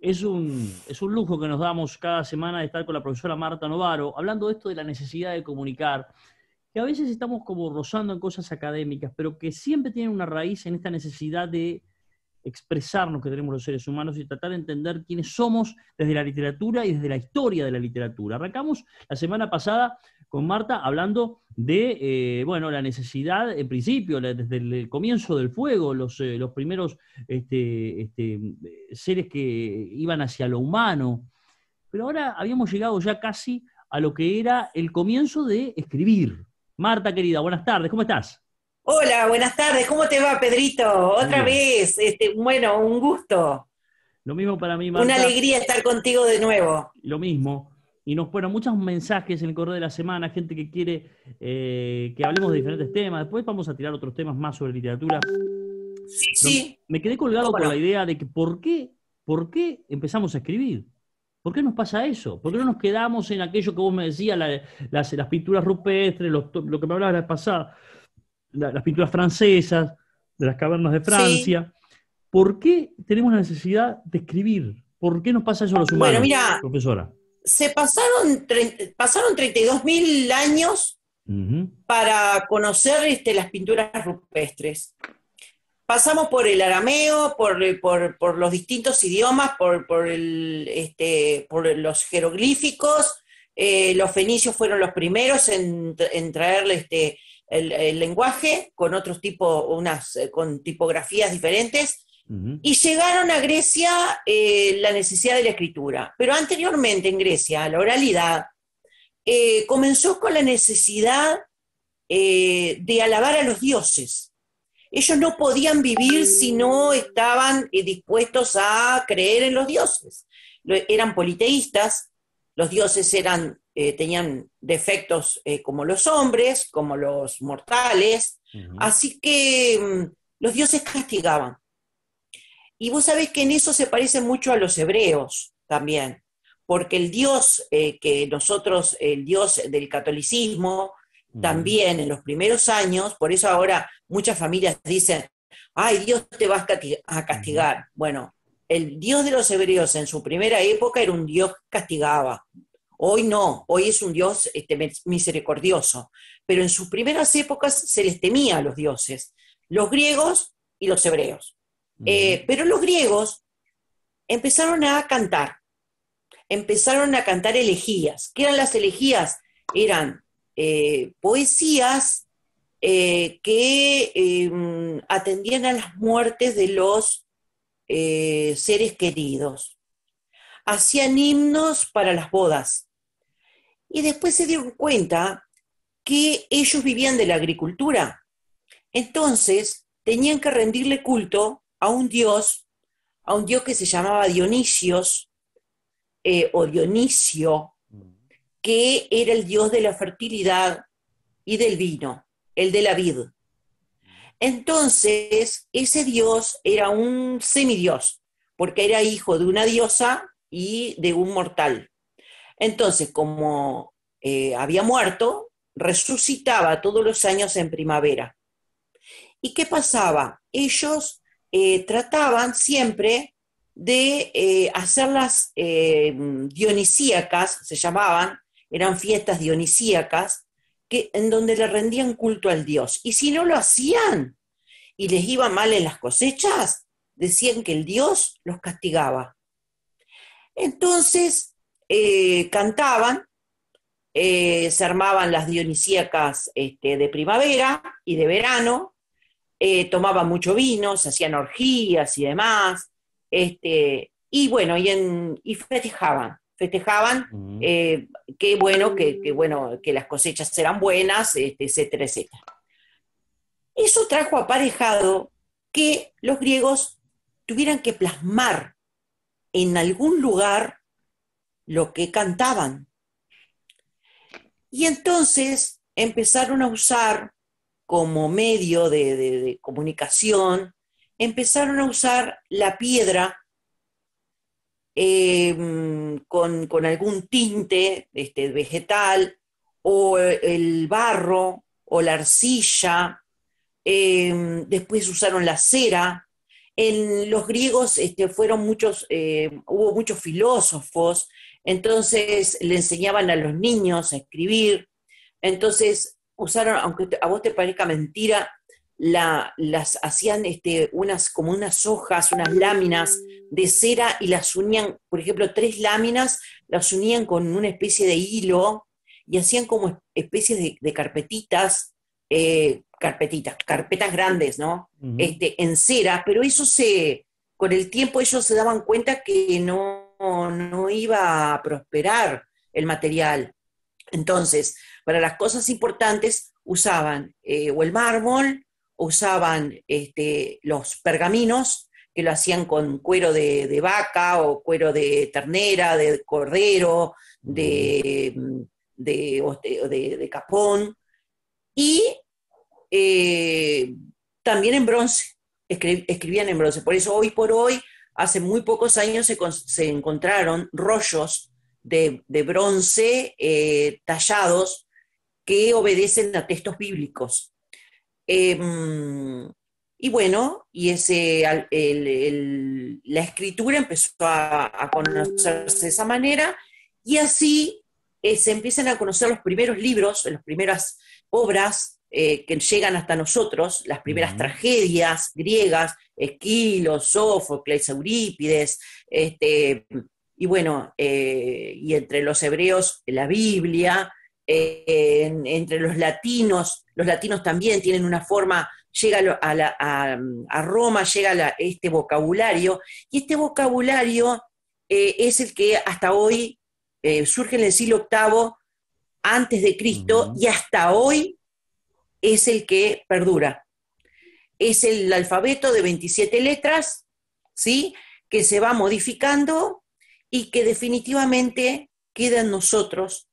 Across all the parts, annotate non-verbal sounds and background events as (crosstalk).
Es un, lujo que nos damos cada semana de estar con la profesora Marta Novaro, hablando de esto de la necesidad de comunicar, que a veces estamos como rozando en cosas académicas, pero que siempre tienen una raíz en esta necesidad de expresarnos que tenemos los seres humanos y tratar de entender quiénes somos desde la literatura y desde la historia de la literatura. Arrancamos la semana pasada con Marta hablando de, eh, bueno, la necesidad, en principio, desde el comienzo del fuego, los, eh, los primeros este, este, seres que iban hacia lo humano. Pero ahora habíamos llegado ya casi a lo que era el comienzo de escribir. Marta, querida, buenas tardes, ¿cómo estás? Hola, buenas tardes, ¿cómo te va, Pedrito? Otra vez, este, bueno, un gusto. Lo mismo para mí, Marta. Una alegría estar contigo de nuevo. Lo mismo y nos fueron muchos mensajes en el correo de la semana, gente que quiere eh, que hablemos de diferentes temas. Después vamos a tirar otros temas más sobre literatura. Sí, Me quedé colgado con la idea de que por qué, por empezamos a escribir. ¿Por qué nos pasa eso? ¿Por qué no nos quedamos en aquello que vos me decías, las, pinturas rupestres, lo que me hablabas la vez pasada, las pinturas francesas, de las cavernas de Francia? ¿Por qué tenemos la necesidad de escribir? ¿Por qué nos pasa eso a los humanos, bueno, mira, profesora? se pasaron, 32.000 mil años para conocer este, las pinturas rupestres. Pasamos por el arameo, por, los distintos idiomas, por, este, los jeroglíficos. Eh, los fenicios fueron los primeros en, traer traerle este, el, el, lenguaje con otros tipos, unas eh, con tipografías diferentes. Y llegaron a Grecia eh, la necesidad de la escritura. Pero anteriormente en Grecia, la oralidad eh, comenzó con la necesidad eh, de alabar a los dioses. Ellos no podían vivir si no estaban dispuestos a creer en los dioses. eran politeístas, los dioses eran, tenían defectos como los hombres, como los mortales, así que mm, los dioses castigaban. Y vos sabés que en eso se parece mucho a los hebreos también, porque el Dios eh, que nosotros, el Dios del catolicismo, también en los primeros años, por eso ahora muchas familias dicen, ay, Dios te va a castigar. Bueno, el Dios de los hebreos en su primera época era un Dios que castigaba. Hoy no, hoy es un Dios este, misericordioso, pero en sus primeras épocas se les temía a los dioses, los griegos y los hebreos. Eh, pero los griegos empezaron a cantar, empezaron a cantar elegías. ¿Qué eran las elegías? Eran eh, poesías eh, que em, atendían a las muertes de los seres queridos. Hacían himnos para las bodas. Y después se dieron cuenta que ellos vivían de la agricultura. Entonces, tenían que rendirle culto a un dios, a un dios que se llamaba Dionisios eh, o Dionisio, que era el dios de la fertilidad y del vino, el de la vid. Entonces, ese dios era un semidios, porque era hijo de una diosa y de un mortal. Entonces, como eh, había muerto, resucitaba todos los años en primavera. ¿Y qué pasaba? Ellos eh, trataban siempre de eh, hacer hacerlas eh, dionisíacas, se llamaban, eran fiestas dionisíacas, que, en donde le rendían culto al dios. Y si no lo hacían y les iba mal en las cosechas, decían que el dios los castigaba. Entonces cantaban, se armaban las dionisíacas este, de primavera y de verano, eh, tomaban mucho vino, se hacían orgías y demás, este, y bueno, y, en, festejaban, festejaban mm. eh, que bueno, que, bueno, que las cosechas eran buenas, este, etcétera, etcétera. Eso trajo aparejado que los griegos tuvieran que plasmar en algún lugar lo que cantaban. Y entonces empezaron a usar como medio de, comunicación, empezaron a usar la piedra em, con, algún tinte este, vegetal o eh, el barro o la arcilla, em, después usaron la cera. En los griegos este, fueron muchos, em, hubo muchos filósofos, entonces le enseñaban a los niños a escribir. Entonces, usaron, aunque a vos te parezca mentira, las hacían este, unas, como unas hojas, unas láminas de cera y las unían, por ejemplo, tres láminas, las unían con una especie de hilo y hacían como especies de, carpetitas, eh, carpetitas, carpetas grandes, ¿no? Este, en cera, pero eso se, con el tiempo ellos se daban cuenta que no, no iba a prosperar el material. Entonces, para las cosas importantes usaban eh, o el mármol, usaban este, los pergaminos, que lo hacían con cuero de, vaca o cuero de ternera, de cordero, de, mm, de, capón, y eh, también en bronce, escribían en bronce. Por eso hoy por hoy, hace muy pocos años se, se encontraron rollos de, bronce eh, tallados que obedecen a textos bíblicos. Em, y bueno, y ese, la escritura empezó a, conocerse de esa manera y así eh, se empiezan a conocer los primeros libros, las primeras obras eh, que llegan hasta nosotros, las primeras tragedias griegas, Esquilo, Sófocles, Eurípides, este, y bueno, eh, y entre los hebreos la Biblia, eh, entre los latinos, los latinos también tienen una forma, llega a, Roma, llega este vocabulario, y este vocabulario eh, es el que hasta hoy surge en el siglo VIII antes de Cristo y hasta hoy es el que perdura. Es el alfabeto de 27 letras, ¿sí? Que se va modificando y que definitivamente queda en nosotros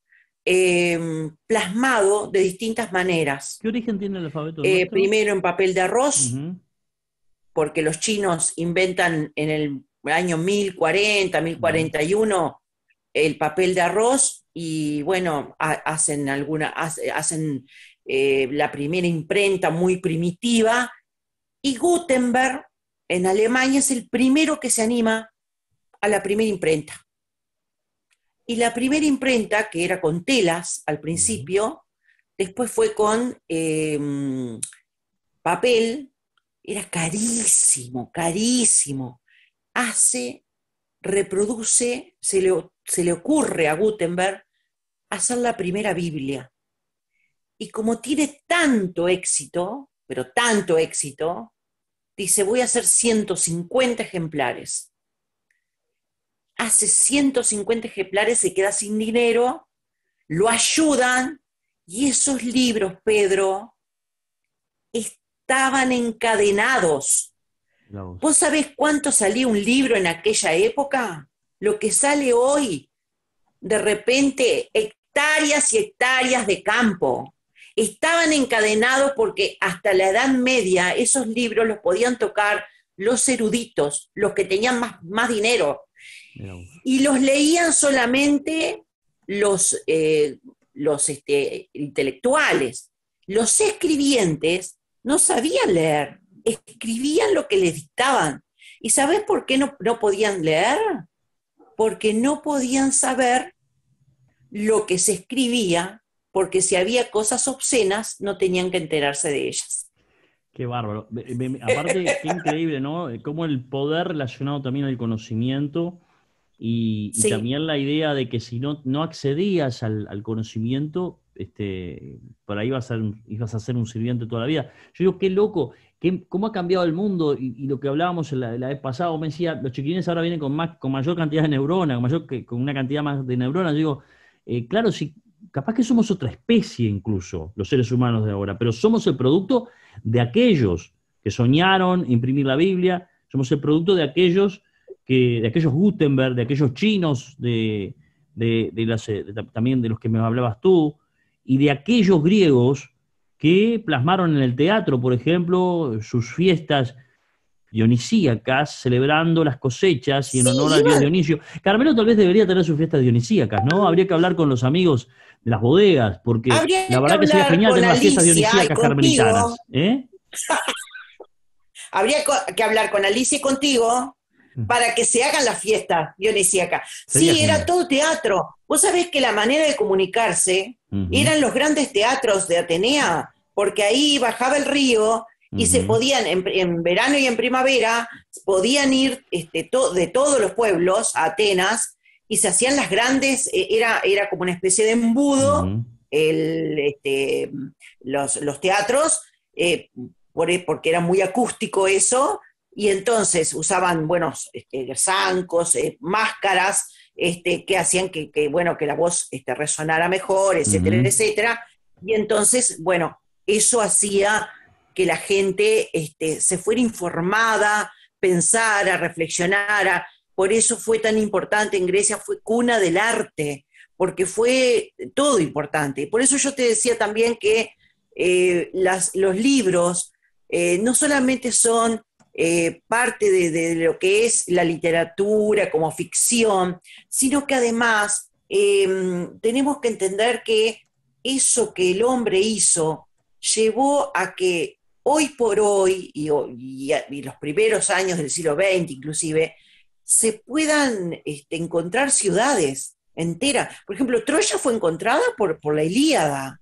em, plasmado de distintas maneras. ¿Qué origen tiene el alfabeto? Eh, primero en papel de arroz, porque los chinos inventan en el año 1040, 1041 el papel de arroz y bueno, hacen alguna, hacen eh, la primera imprenta muy primitiva y Gutenberg en Alemania es el primero que se anima a la primera imprenta. Y la primera imprenta, que era con telas al principio, después fue con em, papel, era carísimo, carísimo. Hace, reproduce, se le, se le ocurre a Gutenberg hacer la primera Biblia. Y como tiene tanto éxito, pero tanto éxito, dice, voy a hacer 150 ejemplares hace 150 ejemplares, se queda sin dinero, lo ayudan y esos libros, Pedro, estaban encadenados. ¿Vos sabés cuánto salía un libro en aquella época? Lo que sale hoy, de repente, hectáreas y hectáreas de campo. Estaban encadenados porque hasta la Edad Media esos libros los podían tocar los eruditos, los que tenían más, más dinero, y los leían solamente los, eh, los este, intelectuales. Los escribientes no sabían leer, escribían lo que les dictaban. ¿Y sabes por qué no, no podían leer? Porque no podían saber lo que se escribía, porque si había cosas obscenas, no tenían que enterarse de ellas. Qué bárbaro. Aparte, qué increíble, ¿no? Cómo el poder relacionado también al conocimiento y, también la idea de que si no, no accedías al, conocimiento, este, por ahí ibas a, a ser un sirviente toda la vida. Yo digo, qué loco, qué, cómo ha cambiado el mundo y, lo que hablábamos la, vez pasada, vos me decía, los chiquines ahora vienen con, más, con mayor cantidad de neuronas, con, mayor, con una cantidad más de neuronas. Yo digo, eh, claro, si, capaz que somos otra especie incluso, los seres humanos de ahora, pero somos el producto de aquellos que soñaron imprimir la Biblia, somos el producto de aquellos que, de aquellos Gutenberg, de aquellos chinos, de, las, eh, también de los que me hablabas tú, y de aquellos griegos que plasmaron en el teatro, por ejemplo, sus fiestas dionisíacas, celebrando las cosechas y en honor al dios Dionisio. Carmelo tal vez debería tener sus fiestas dionisíacas, ¿no? Habría que hablar con los amigos de las bodegas, porque la verdad que, sería genial tener las fiestas dionisíacas carmelitanas. ¿eh? (laughs) Habría que hablar con Alicia y contigo para que se hagan las fiestas dionisíacas. Sí, era todo teatro. Vos sabés que la manera de comunicarse eran los grandes teatros de Atenea, porque ahí bajaba el río y se podían, en, verano y en primavera, podían ir este, de todos los pueblos a Atenas y se hacían las grandes, eh, era, como una especie de embudo, este, los, teatros, eh, e, porque era muy acústico eso, y entonces usaban, buenos este, zancos, eh, máscaras, este, que hacían que, bueno, que la voz este, resonara mejor, etcétera, etcétera. Y entonces, bueno, eso hacía que la gente se fuera informada, pensara, reflexionara. Por eso fue tan importante en Grecia, fue cuna del arte, porque fue todo importante. Por eso yo te decía también que eh, los libros eh, no solamente son eh, parte de, lo que es la literatura como ficción, sino que además em, tenemos que entender que eso que el hombre hizo llevó a que hoy por hoy, y, los primeros años del siglo XX inclusive, se puedan este, encontrar ciudades enteras. Por ejemplo, Troya fue encontrada por, la Ilíada,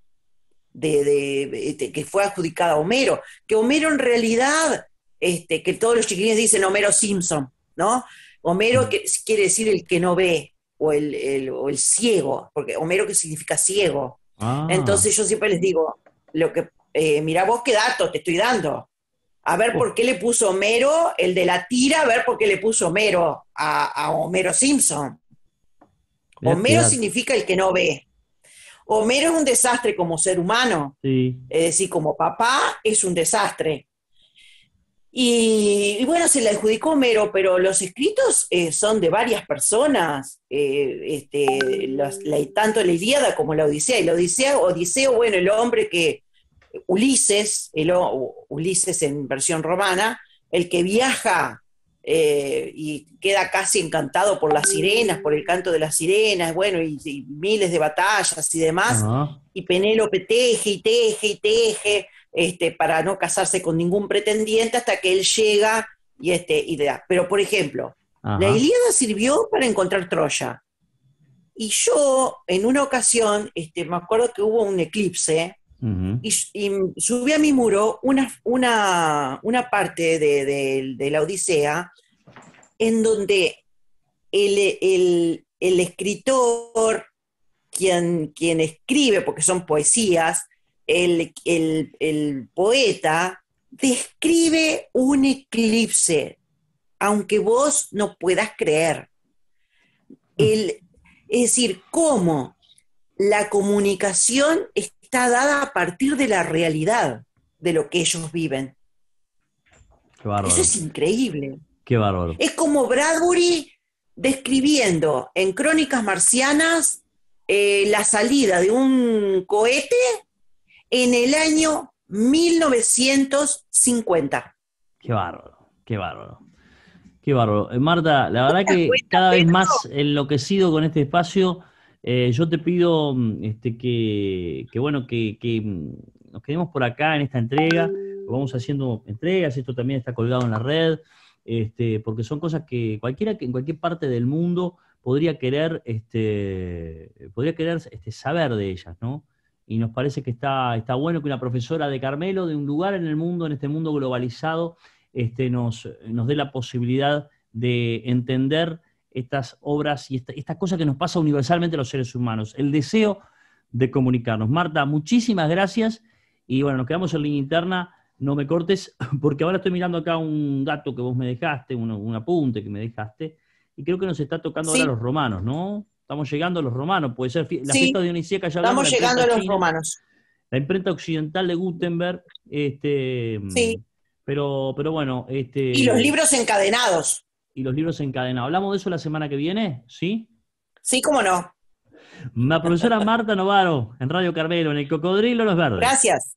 que fue adjudicada a Homero, que Homero en realidad este, que todos los chiquillos dicen Homero Simpson, ¿no? Homero mm. que quiere decir el que no ve, o el, ciego, porque Homero que significa ciego. Ah. Entonces yo siempre les digo, lo que, eh, mira vos qué dato te estoy dando. A ver oh. por qué le puso Homero, el de la tira, a ver por qué le puso Homero a, Homero Simpson. Homero significa el que no ve. Homero es un desastre como ser humano. Es decir, como papá es un desastre. Y, bueno, se la adjudicó Homero, pero los escritos eh, son de varias personas, eh, este, tanto la Ilíada como la Odisea. Y la Odisea, Odiseo, bueno, el hombre que, Ulises, el, Ulises en versión romana, el que viaja eh, y queda casi encantado por las sirenas, por el canto de las sirenas, bueno, y, miles de batallas y demás. Y Penélope teje y teje y teje este, para no casarse con ningún pretendiente hasta que él llega y, este, Pero, por ejemplo, la Ilíada sirvió para encontrar Troya. Y yo, en una ocasión, este, me acuerdo que hubo un eclipse, y, subí a mi muro una, una, parte de, la Odisea en donde el, escritor, quien, quien escribe, porque son poesías, el, poeta describe un eclipse, aunque vos no puedas creer. El, es decir, cómo la comunicación está dada a partir de la realidad de lo que ellos viven. Qué Eso es increíble. Qué Es como Bradbury describiendo en Crónicas Marcianas eh, la salida de un cohete en el año 1950. Qué bárbaro, qué bárbaro. Qué bárbaro. Eh, Marta, la verdad que cada vez más enloquecido con este espacio, eh, yo te pido mm, este, que, bueno, que, mm, nos quedemos por acá en esta entrega. Vamos haciendo entregas, esto también está colgado en la red, este, porque son cosas que cualquiera que en cualquier parte del mundo podría querer, este, podría querer este, saber de ellas, ¿no? y nos parece que está, está bueno que una profesora de Carmelo, de un lugar en el mundo, en este mundo globalizado, este, nos, nos dé la posibilidad de entender estas obras y estas cosas que nos pasa universalmente a los seres humanos, el deseo de comunicarnos. Marta, muchísimas gracias y bueno, nos quedamos en línea interna, no me cortes, (laughs) porque ahora estoy mirando acá un dato que vos me dejaste, un, apunte que me dejaste, y creo que nos está tocando ahora los romanos, ¿no? Estamos llegando a los romanos, puede ser la sí, fiesta dionisíaca ya Estamos llegando a los romanos. La imprenta occidental de Gutenberg, este, sí. pero, pero bueno, este. Y los libros encadenados. Y los libros encadenados. ¿Hablamos de eso la semana que viene? ¿Sí? Sí, cómo no. La profesora Marta Novaro, en Radio Carmelo, en el Cocodrilo Los Verdes. Gracias.